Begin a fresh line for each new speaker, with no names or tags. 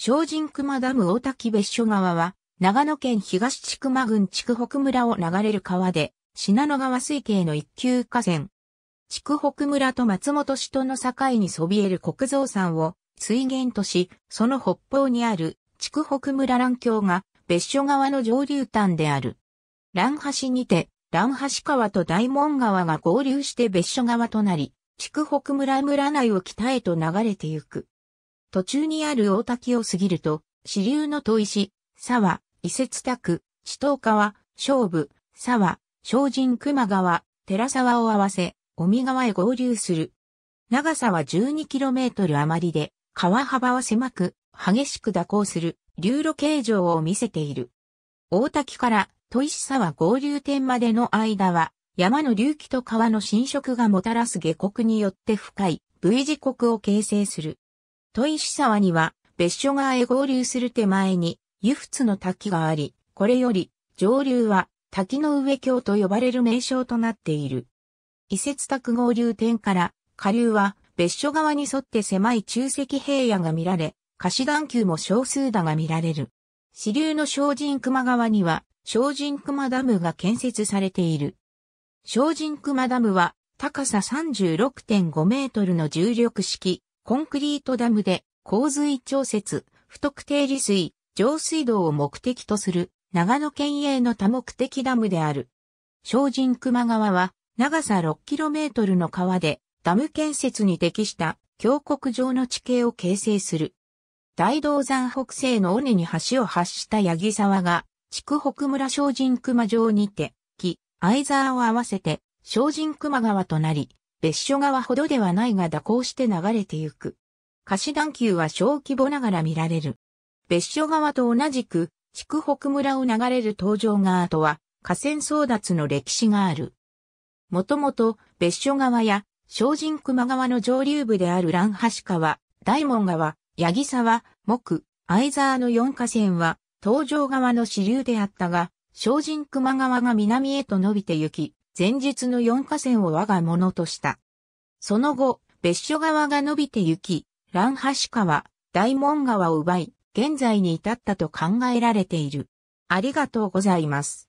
小人熊ダム大滝別所川は、長野県東千曲郡千曲北村を流れる川で、信濃川水系の一級河川。千北村と松本市との境にそびえる国蔵山を水源とし、その北方にある千北村乱橋が別所川の上流端である。乱橋にて、乱橋川と大門川が合流して別所川となり、千北村村内を北へと流れてゆく。途中にある大滝を過ぎると、支流の戸石、沢、伊勢津拓、地頭川、勝部、沢、精進熊川、寺沢を合わせ、尾身川へ合流する。長さは 12km 余りで、川幅は狭く、激しく蛇行する、流路形状を見せている。大滝から戸石沢合流点までの間は、山の隆起と川の侵食がもたらす下国によって深い V 字刻を形成する。砥石沢には別所川へ合流する手前に湯仏の滝があり、これより上流は滝の上峡と呼ばれる名称となっている。移設宅合流点から下流は別所側に沿って狭い中石平野が見られ、貸し段丘も少数だが見られる。支流の精人熊川には精人熊ダムが建設されている。精人熊ダムは高さ36.5メートルの重力式コンクリートダムで洪水調節、不特定利水、上水道を目的とする長野県営の多目的ダムである。精人熊川は長さ 6km の川でダム建設に適した峡谷状の地形を形成する。大道山北西の尾根に橋を発した八木沢が、筑北村精人熊城にて、木、藍沢を合わせて、精人熊川となり、別所川ほどではないが蛇行して流れてゆく。貸し段丘は小規模ながら見られる。別所川と同じく、筑北村を流れる東条川とは、河川争奪の歴史がある。もともと、別所川や、精人熊川の上流部である乱橋川、大門川、八木沢、木、藍沢の4河川は、東条川の支流であったが、精人熊川が南へと伸びて行き、前日の4河川を我がものとした。その後、別所川が伸びて行き、蘭橋川、大門川を奪い、現在に至ったと考えられている。ありがとうございます。